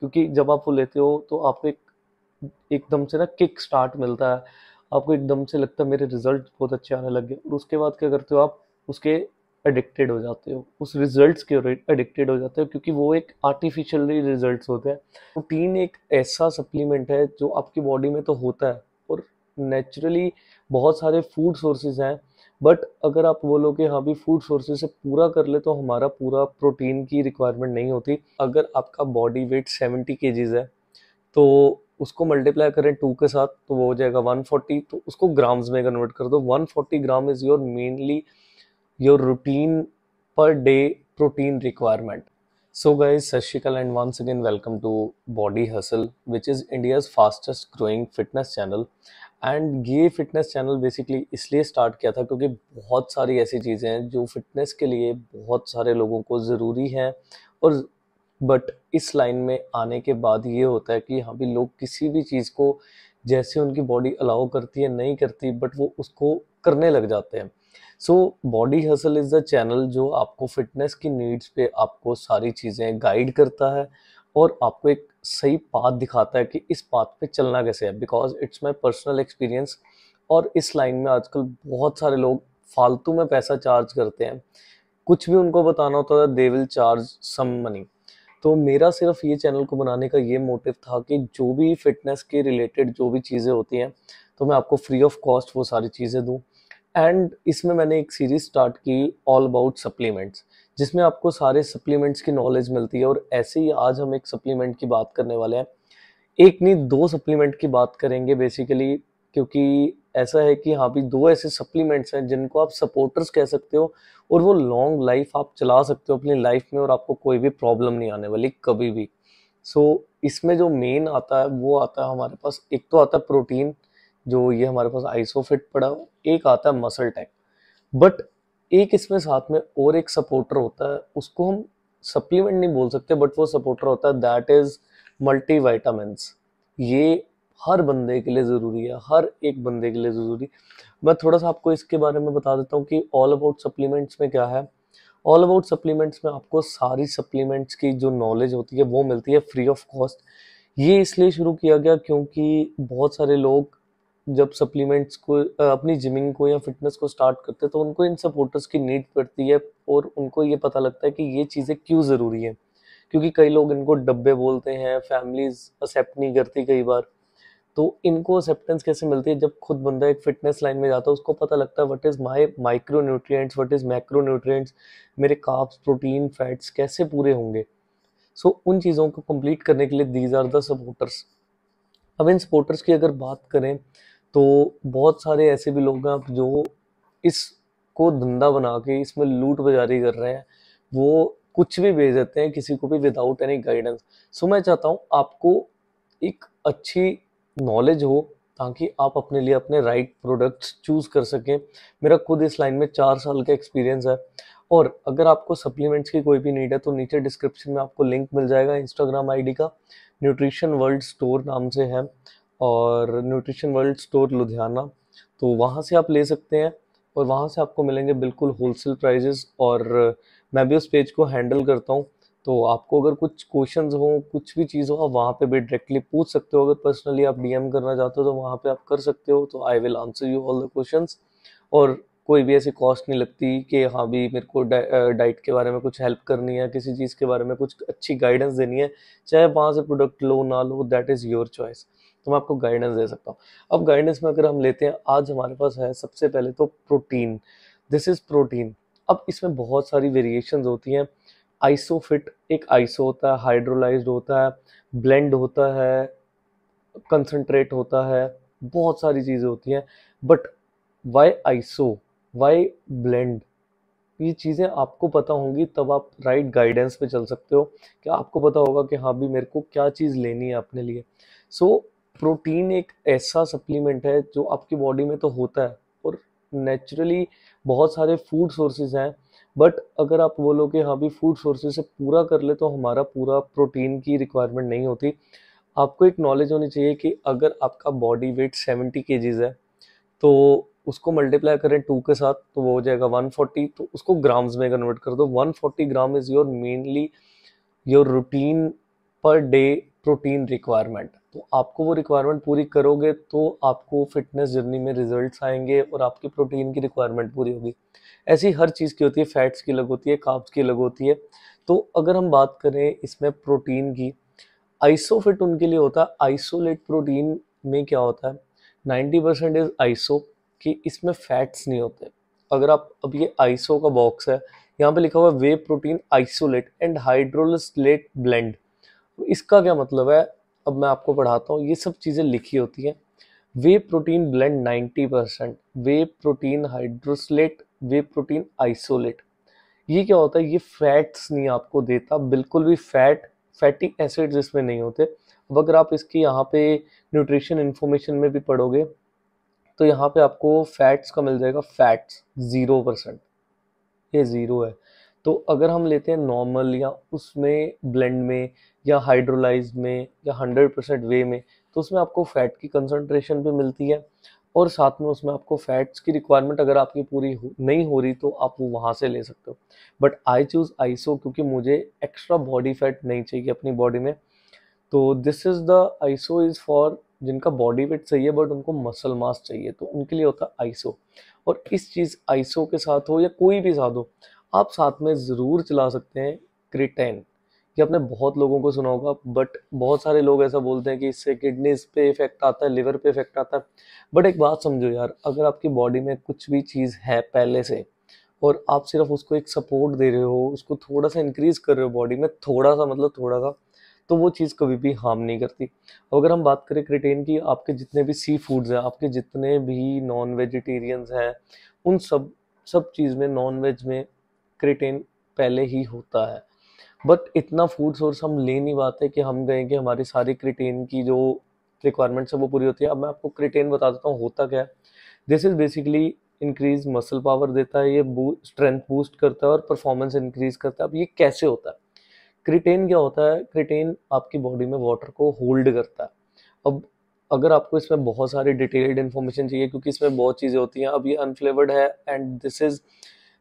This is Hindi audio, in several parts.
क्योंकि जब आप वो लेते हो तो आपको एक एकदम से ना किक स्टार्ट मिलता है आपको एकदम से लगता है मेरे रिजल्ट बहुत अच्छे आने लग गए और उसके बाद क्या करते हो आप उसके एडिक्टेड हो जाते हो उस रिजल्ट्स के एडिक्टेड हो जाते हो क्योंकि वो एक आर्टिफिशियली रिजल्ट्स होते हैं प्रोटीन एक ऐसा सप्लीमेंट है जो आपकी बॉडी में तो होता है और नेचुरली बहुत सारे फूड सोर्सेज हैं बट अगर आप बोलोगे हाँ भी फूड सोर्सेज से पूरा कर ले तो हमारा पूरा प्रोटीन की रिक्वायरमेंट नहीं होती अगर आपका बॉडी वेट सेवेंटी के है तो उसको मल्टीप्लाई करें टू के साथ तो वो हो जाएगा वन फोर्टी तो उसको ग्राम्स में कन्वर्ट कर दो one forty gram is your mainly your routine per day protein requirement so guys सत श्रीकाल and once again welcome to body hustle which is India's fastest growing fitness channel and ये फिटनेस चैनल बेसिकली इसलिए स्टार्ट किया था क्योंकि बहुत सारी ऐसी चीज़ें हैं जो फिटनेस के लिए बहुत सारे लोगों को ज़रूरी हैं और बट इस लाइन में आने के बाद ये होता है कि यहाँ भी लोग किसी भी चीज़ को जैसे उनकी बॉडी अलाउ करती है नहीं करती बट वो उसको करने लग जाते हैं so body hustle is the channel जो आपको फिटनेस की नीड्स पे आपको सारी चीज़ें गाइड करता है और आपको एक सही पाथ दिखाता है कि इस पाथ पे चलना कैसे है because it's my personal experience और इस लाइन में आजकल बहुत सारे लोग फालतू में पैसा चार्ज करते हैं कुछ भी उनको बताना होता है they will charge some money तो मेरा सिर्फ ये चैनल को बनाने का ये मोटिव था कि जो भी फिटनेस के रिलेटेड जो भी चीज़ें होती हैं तो मैं आपको फ्री ऑफ कॉस्ट वो सारी चीज़ें दूँ एंड इसमें मैंने एक सीरीज स्टार्ट की ऑल अबाउट सप्लीमेंट्स जिसमें आपको सारे सप्लीमेंट्स की नॉलेज मिलती है और ऐसे ही आज हम एक सप्लीमेंट की बात करने वाले हैं एक नहीं दो सप्लीमेंट की बात करेंगे बेसिकली क्योंकि ऐसा है कि हाँ भी दो ऐसे सप्लीमेंट्स हैं जिनको आप सपोर्टर्स कह सकते हो और वो लॉन्ग लाइफ आप चला सकते हो अपनी लाइफ में और आपको कोई भी प्रॉब्लम नहीं आने वाली कभी भी सो so, इसमें जो मेन आता है वो आता है हमारे पास एक तो आता है प्रोटीन जो ये हमारे पास आइसोफिट पड़ा हुआ एक आता है मसल टैंक बट एक इसमें साथ में और एक सपोर्टर होता है उसको हम सप्लीमेंट नहीं बोल सकते बट वो सपोर्टर होता है दैट इज़ मल्टी ये हर बंदे के लिए ज़रूरी है हर एक बंदे के लिए ज़रूरी मैं थोड़ा सा आपको इसके बारे में बता देता हूँ कि ऑल अबाउट सप्लीमेंट्स में क्या है ऑल अबाउट सप्लीमेंट्स में आपको सारी सप्लीमेंट्स की जो नॉलेज होती है वो मिलती है फ्री ऑफ कॉस्ट ये इसलिए शुरू किया गया क्योंकि बहुत सारे लोग जब सप्लीमेंट्स को अपनी जिमिंग को या फिटनेस को स्टार्ट करते हैं तो उनको इन सपोर्टर्स की नीड पड़ती है और उनको ये पता लगता है कि ये चीज़ें क्यों ज़रूरी हैं क्योंकि कई लोग इनको डब्बे बोलते हैं फैमिलीज एक्सेप्ट नहीं करती कई बार तो इनको एक्सेप्टेंस कैसे मिलती है जब खुद बंदा एक फिटनेस लाइन में जाता है उसको पता लगता है what is my micro nutrients what is macro nutrients मेरे काप्स प्रोटीन फैट्स कैसे पूरे होंगे सो so, उन चीज़ों को कंप्लीट करने के लिए दीज आर द सपोर्टर्स अब इन सपोर्टर्स की अगर बात करें तो बहुत सारे ऐसे भी लोग हैं जो इसको धंधा बना के इसमें लूट बजारी कर रहे हैं वो कुछ भी भेज देते हैं किसी को भी विदाउट एनी गाइडेंस सो मैं चाहता हूँ आपको एक अच्छी नॉलेज हो ताकि आप अपने लिए अपने राइट प्रोडक्ट्स चूज़ कर सकें मेरा खुद इस लाइन में चार साल का एक्सपीरियंस है और अगर आपको सप्लीमेंट्स की कोई भी नीड है तो नीचे डिस्क्रिप्शन में आपको लिंक मिल जाएगा इंस्टाग्राम आईडी का न्यूट्रिशन वर्ल्ड स्टोर नाम से है और न्यूट्रिशन वर्ल्ड स्टोर लुधियाना तो वहाँ से आप ले सकते हैं और वहाँ से आपको मिलेंगे बिल्कुल होलसेल प्राइजेस और मैं भी उस पेज को हैंडल करता हूँ तो आपको अगर कुछ क्वेश्चन हो कुछ भी चीज़ हो आप वहाँ पे भी डायरेक्टली पूछ सकते हो अगर पर्सनली आप डीएम करना चाहते हो तो वहाँ पे आप कर सकते हो तो I will answer you all the question और कोई भी ऐसी कॉस्ट नहीं लगती कि हाँ भी मेरे को डाइट के बारे में कुछ हेल्प करनी है किसी चीज़ के बारे में कुछ अच्छी गाइडेंस देनी है चाहे वहाँ से प्रोडक्ट लो ना लो दैट इज़ योर चॉइस तो मैं आपको गाइडेंस दे सकता हूँ अब गाइडेंस में अगर हम लेते हैं आज हमारे पास है सबसे पहले तो प्रोटीन दिस इज़ प्रोटीन अब इसमें बहुत सारी वेरिएशन होती हैं आइसोफिट एक आइसो होता है हाइड्रोलाइज होता है ब्लेंड होता है कंसनट्रेट होता है बहुत सारी चीज़ें होती हैं but whey iso whey blend ये चीज़ें आपको पता होंगी तब आप राइट गाइडेंस पे चल सकते हो कि आपको पता होगा कि हाँ भी मेरे को क्या चीज़ लेनी है अपने लिए सो so, प्रोटीन एक ऐसा सप्लीमेंट है जो आपकी बॉडी में तो होता है और नेचुरली बहुत सारे फूड सोर्सेज हैं बट अगर आप बोलो कि हाँ भी फूड सोर्सेज से पूरा कर ले तो हमारा पूरा प्रोटीन की रिक्वायरमेंट नहीं होती आपको एक नॉलेज होनी चाहिए कि अगर आपका बॉडी वेट सेवेंटी के है तो उसको मल्टीप्लाई करें टू के साथ तो वो हो जाएगा वन फोर्टी तो उसको ग्राम्स में कन्वर्ट कर दो one forty gram is your mainly your routine per day protein requirement तो आपको वो रिक्वायरमेंट पूरी करोगे तो आपको फिटनेस जर्नी में रिजल्ट्स आएंगे और आपकी प्रोटीन की रिक्वायरमेंट पूरी होगी ऐसी हर चीज़ की होती है फैट्स की अलग होती है काप्स की अलग होती है तो अगर हम बात करें इसमें प्रोटीन की आइसोफिट उनके लिए होता है आइसोलेट प्रोटीन में क्या होता है नाइन्टी परसेंट इज आइसो कि इसमें फैट्स नहीं होते अगर आप अब ये आइसो का बॉक्स है यहाँ पे लिखा हुआ है whey protein isolate and hydrolysate blend तो इसका क्या मतलब है अब मैं आपको पढ़ाता हूँ ये सब चीज़ें लिखी होती हैं whey protein blend 90 percent whey protein hydrolysate whey protein isolate ये क्या होता है ये फैट्स नहीं आपको देता बिल्कुल भी फैट फैटी एसिड्स इसमें नहीं होते अब अगर आप इसकी यहाँ पे न्यूट्रिशन इन्फॉर्मेशन में भी पढ़ोगे तो यहाँ पे आपको फैट्स का मिल जाएगा फैट्स ज़ीरो परसेंट ये ज़ीरो है तो अगर हम लेते हैं नॉर्मल या उसमें ब्लेंड में या हाइड्रोलाइज में या हंड्रेड परसेंट वे में तो उसमें आपको फ़ैट की कंसनट्रेशन भी मिलती है और साथ में उसमें आपको फैट्स की रिक्वायरमेंट अगर आपकी पूरी हो, नहीं हो रही तो आप वो वहाँ से ले सकते हो बट आई चूज़ आइसो क्योंकि मुझे एक्स्ट्रा बॉडी फैट नहीं चाहिए अपनी बॉडी में तो this is the iso is for जिनका बॉडी वेट सही है बट उनको मसल मास चाहिए तो उनके लिए होता है आइसो और इस चीज़ आइसो के साथ हो या कोई भी साथ हो आप साथ में ज़रूर चला सकते हैं क्रिटेन ये आपने बहुत लोगों को सुना होगा बट बहुत सारे लोग ऐसा बोलते हैं कि इससे किडनीज पे इफेक्ट आता है लिवर पे इफेक्ट आता है बट एक बात समझो यार अगर आपकी बॉडी में कुछ भी चीज़ है पहले से और आप सिर्फ उसको एक सपोर्ट दे रहे हो उसको थोड़ा सा इंक्रीज कर रहे हो बॉडी में थोड़ा सा मतलब थोड़ा सा तो वो चीज़ कभी भी हार्म नहीं करती अब अगर हम बात करें क्रिटेन की आपके जितने भी सी फूड्स हैं आपके जितने भी नॉन वेजिटेरियंस हैं उन सब सब चीज़ में नॉन वेज में क्रिटेन पहले ही होता है बट इतना फूड सोर्स हम ले नहीं पाते कि हम गए कि हमारी सारी क्रिटेन की जो रिक्वायरमेंट्स है वो पूरी होती है अब मैं आपको क्रिटेन बता देता हूँ होता क्या है this is basically increase muscle power देता है ये स्ट्रेंथ बूस्ट करता है और परफॉर्मेंस इंक्रीज करता है अब ये कैसे होता है क्रिटेन क्या होता है क्रिटेन आपकी बॉडी में वाटर को होल्ड करता है अब अगर आपको इसमें बहुत सारी डिटेल्ड इन्फॉर्मेशन चाहिए क्योंकि इसमें बहुत चीज़ें होती हैं अब ये अनफ्लेवर्ड है and this is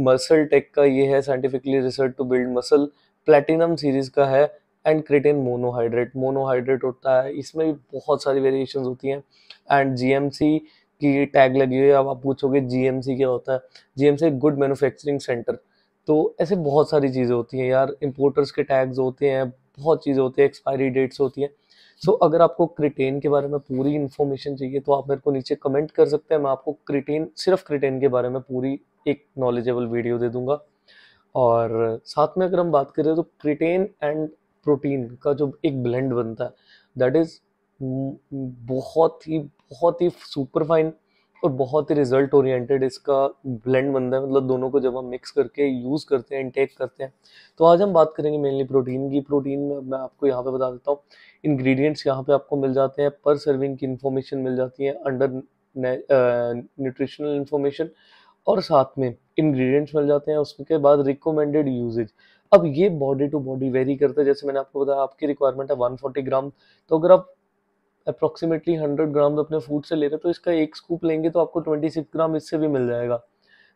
muscle tech का ये है scientifically research to build muscle platinum series का है एंड क्रिटिन मोनोहाइड्रेट मोनोहाइड्रेट होता है इसमें भी बहुत सारी वेरिएशन होती हैं एंड जीएमसी की टैग लगी हुई है अब आप पूछोगे जीएमसी क्या होता है जीएमसी गुड मैन्युफैक्चरिंग सेंटर तो ऐसे बहुत सारी चीज़ें होती हैं यार इम्पोर्टर्स के टैग्स होते हैं बहुत चीज़ें होती हैं एक्सपायरी डेट्स होती हैं सो so, अगर आपको क्रिटेन के बारे में पूरी इन्फॉर्मेशन चाहिए तो आप मेरे को नीचे कमेंट कर सकते हैं मैं आपको क्रिटेन सिर्फ क्रिटेन के बारे में पूरी एक नॉलेजेबल वीडियो दे दूंगा और साथ में अगर हम बात करें तो क्रिटेन एंड प्रोटीन का जो एक ब्लेंड बनता है दैट इज़ बहुत ही बहुत ही सुपर फाइन और बहुत ही रिजल्ट ओरिएंटेड इसका ब्लेंड बनता है मतलब दोनों को जब हम मिक्स करके यूज़ करते हैं इंटेक करते हैं तो आज हम बात करेंगे मेनली प्रोटीन की प्रोटीन में मैं आपको यहाँ पे बता देता हूँ इंग्रेडिएंट्स यहाँ पे आपको मिल जाते हैं पर सर्विंग की इन्फॉर्मेशन मिल जाती है अंडर न्यूट्रिशनल इन्फॉर्मेशन uh, और साथ में इंग्रेडिएंट्स मिल जाते हैं उसके बाद रिकमेंडेड यूजेज अब ये बॉडी टू बॉडी वेरी करता है जैसे मैंने आपको बताया आपकी रिक्वायरमेंट है 140 ग्राम तो अगर आप अप्रोक्सीमेटली 100 ग्राम अपने फूड से ले रहे हो तो इसका एक स्कूप लेंगे तो आपको 26 ग्राम इससे भी मिल जाएगा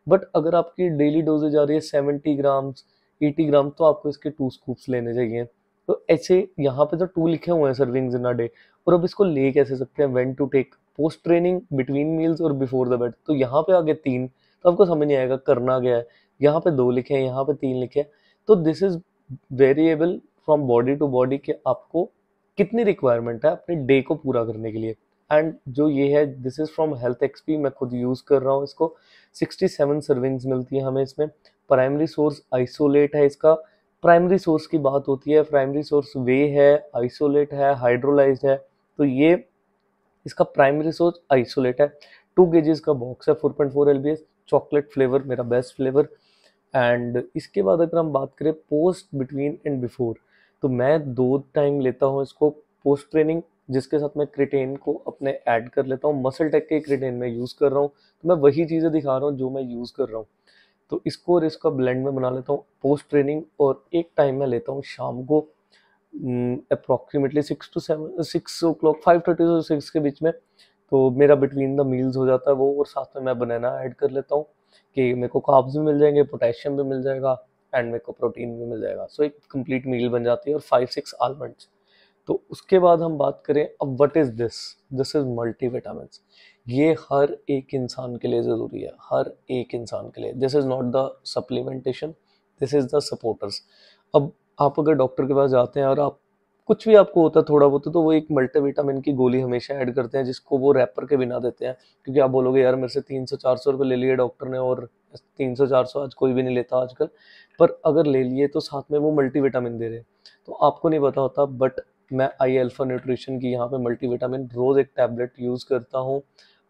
बट अगर आपकी डेली डोजेज आ रही है सेवेंटी ग्राम्स एटी ग्राम तो आपको इसके टू स्कूप्स लेने चाहिए तो ऐसे यहाँ पे तो टू लिखे हुए हैं सर्विंग्स इन अ डे और अब इसको ले कैसे सकते हैं when to take post training between meals और बिफोर द बेड तो यहाँ पे आगे तीन तो आपको समझ नहीं आएगा करना क्या है यहाँ पे दो लिखे हैं यहाँ पे तीन लिखे हैं तो this is variable from body to body कि आपको कितनी रिक्वायरमेंट है अपने डे को पूरा करने के लिए एंड जो ये है this is from health XP मैं खुद यूज़ कर रहा हूँ इसको सिक्सटी सेवन सर्विंग्स मिलती हैं हमें इसमें प्राइमरी सोर्स आइसोलेट है इसका प्राइमरी सोर्स की बात होती है प्राइमरी सोर्स वे है आइसोलेट है हाइड्रोलाइज है तो ये इसका प्राइमरी सोर्स आइसोलेट है टू के का बॉक्स है four point four L B S chocolate flavour मेरा बेस्ट फ्लेवर एंड इसके बाद अगर हम बात करें पोस्ट बिटवीन एंड बिफोर तो मैं दो टाइम लेता हूँ इसको पोस्ट ट्रेनिंग जिसके साथ मैं क्रिटेन को अपने ऐड कर लेता हूँ मसल टेक के क्रिटेन में यूज़ कर रहा हूँ तो मैं वही चीज़ें दिखा रहा हूँ जो मैं यूज़ कर रहा हूँ तो इसको और इसका ब्लेंड में बना लेता हूँ पोस्ट ट्रेनिंग और एक टाइम मैं लेता हूँ शाम को approximately six to seven six o'clock five thirty to six के बीच में तो मेरा बिटवीन द मील्स हो जाता है वो और साथ में मैं बनाना ऐड कर लेता हूँ कि मेरे को काब्स भी मिल जाएंगे पोटेशियम भी मिल जाएगा एंड मेरे को प्रोटीन भी मिल जाएगा सो so, एक कंप्लीट मील बन जाती है और फाइव सिक्स आलमंड्स तो उसके बाद हम बात करें अब what is this this is multi vitamin ये हर एक इंसान के लिए ज़रूरी है हर एक इंसान के लिए this is not the supplementation this is the supporters अब आप अगर डॉक्टर के पास जाते हैं और आप कुछ भी आपको होता है थोड़ा बहुत तो वो एक मल्टीविटामिन की गोली हमेशा ऐड करते हैं जिसको वो रैपर के बिना देते हैं क्योंकि आप बोलोगे यार मेरे से तीन सौ चार सौ रुपये ले लिए डॉक्टर ने और तीन सौ चार सौ आज कोई भी नहीं लेता आजकल पर अगर ले लिए तो साथ में वो मल्टीविटामिन दे रहे तो आपको नहीं पता होता बट मैं आई एल्फा न्यूट्रिशन की यहाँ पे मल्टीविटामिन रोज़ एक टैबलेट यूज़ करता हूँ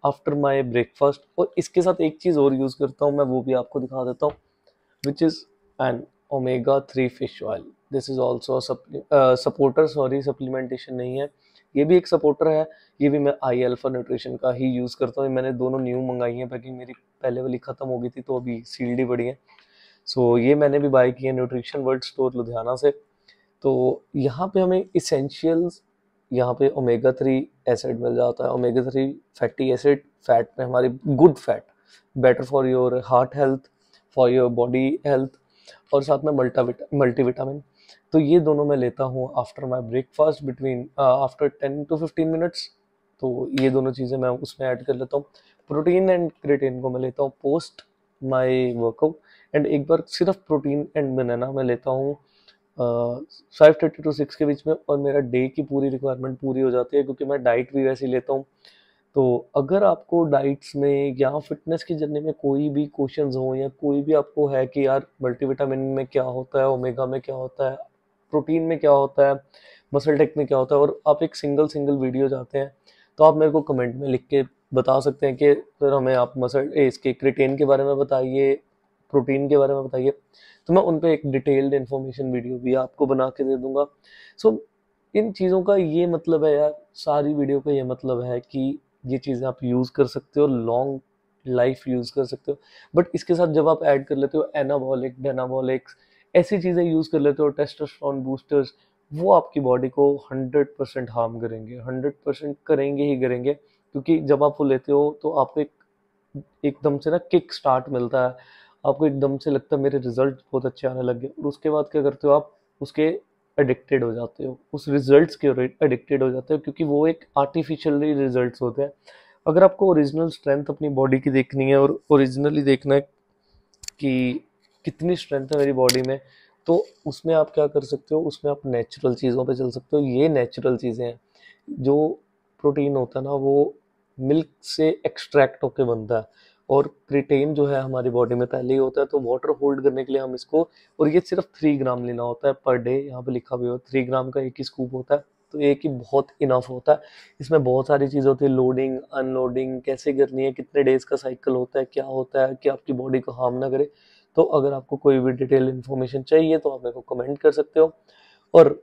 आफ्टर माई ब्रेकफास्ट और इसके साथ एक चीज़ और यूज़ करता हूँ मैं वो भी आपको दिखा देता हूँ which is and omega three fish oil this is also supporter sorry supplementation नहीं है ये भी एक सपोर्टर है ये भी मैं आई अल्फा न्यूट्रिशन का ही यूज़ करता हूँ मैंने दोनों न्यू मंगाई हैं पैकिंग मेरी पहले वाली ख़त्म हो गई थी तो अभी सील डी पड़ी है सो so, ये मैंने भी बाई की है न्यूट्रिशन वर्ल्ड स्टोर लुधियाना से तो यहाँ पे हमें इसेंशियल्स यहाँ पे ओमेगा थ्री एसिड मिल जाता है omega three fatty acid fat में हमारी good fat better for your heart health for your body health और साथ में मल्टी विटामिन तो ये दोनों मैं लेता हूँ after my breakfast between after ten to fifteen minutes तो ये दोनों चीज़ें मैं उसमें ऐड कर लेता हूँ प्रोटीन एंड क्रिएटिन को मैं लेता हूँ पोस्ट माई वर्कआउट एंड एक बार सिर्फ प्रोटीन एंड बनाना मैं लेता हूँ फाइव थर्टी टू सिक्स के बीच में और मेरा डे की पूरी रिक्वायरमेंट पूरी हो जाती है क्योंकि मैं डाइट भी वैसी लेता हूँ तो अगर आपको डाइट्स में या फिटनेस की जर्नी में कोई भी क्वेश्चन हो या कोई भी आपको है कि यार मल्टीविटामिन में क्या होता है ओमेगा में क्या होता है प्रोटीन में क्या होता है मसल टेक में क्या होता है और आप एक सिंगल सिंगल वीडियो चाहते हैं तो आप मेरे को कमेंट में लिख के बता सकते हैं कि सर हमें आप मसल इसके क्रिटेन के बारे में बताइए प्रोटीन के बारे में बताइए तो मैं उन पर एक डिटेल्ड इन्फॉर्मेशन वीडियो भी आपको बना के दे दूँगा सो so, इन चीज़ों का ये मतलब है यार सारी वीडियो का ये मतलब है कि ये चीज़ें आप यूज़ कर सकते हो लॉन्ग लाइफ यूज़ कर सकते हो बट इसके साथ जब आप ऐड कर लेते हो एनाबॉलिक डेनाबॉलिक्स ऐसी चीज़ें यूज़ कर लेते हो टेस्टोस्टेरोन बूस्टर्स वो आपकी बॉडी को हंड्रेड परसेंट हार्म करेंगे हंड्रेड परसेंट करेंगे ही करेंगे क्योंकि जब आप वो लेते हो तो आपको एक एकदम से ना किक स्टार्ट मिलता है आपको एकदम से लगता है मेरे रिजल्ट बहुत अच्छे आने लग गए और उसके बाद क्या करते हो आप उसके एडिक्टेड हो जाते हो उस रिजल्ट्स के एडिक्टेड हो जाते हो क्योंकि वो एक आर्टिफिशियली रिजल्ट्स होते हैं अगर आपको ओरिजिनल स्ट्रेंथ अपनी बॉडी की देखनी है और ओरिजिनली देखना है कि कितनी स्ट्रेंथ है मेरी बॉडी में तो उसमें आप क्या कर सकते हो उसमें आप नेचुरल चीज़ों पे चल सकते हो ये नेचुरल चीज़ें हैं जो प्रोटीन होता है ना वो मिल्क से एक्सट्रैक्ट होकर बनता है और क्रिटेन जो है हमारी बॉडी में पहले ही होता है तो वाटर होल्ड करने के लिए हम इसको और ये सिर्फ थ्री ग्राम लेना होता है पर डे यहाँ पे लिखा भी हो थ्री ग्राम का एक ही स्कूप होता है तो एक ही बहुत इनफ होता है इसमें बहुत सारी चीज़ें होती है लोडिंग अनलोडिंग कैसे करनी है कितने डेज़ का साइकिल होता है क्या होता है कि आपकी बॉडी को हार्म ना करे तो अगर आपको कोई भी डिटेल इन्फॉर्मेशन चाहिए तो आप मेरे को कमेंट कर सकते हो और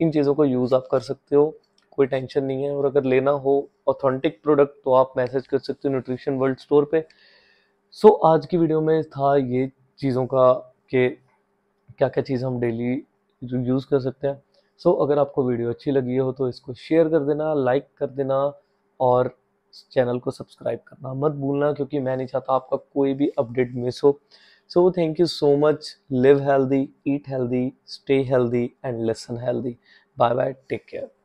इन चीज़ों को यूज़ आप कर सकते हो कोई टेंशन नहीं है और अगर लेना हो ऑथेंटिक प्रोडक्ट तो आप मैसेज कर सकते हो न्यूट्रिशन वर्ल्ड स्टोर पे सो so, आज की वीडियो में था ये चीज़ों का कि क्या क्या चीज़ हम डेली यूज़ कर सकते हैं सो so, अगर आपको वीडियो अच्छी लगी हो तो इसको शेयर कर देना लाइक कर देना और चैनल को सब्सक्राइब करना मत भूलना क्योंकि मैं नहीं चाहता आपका कोई भी अपडेट मिस हो so thank you so much live healthy eat healthy stay healthy and listen healthy bye bye take care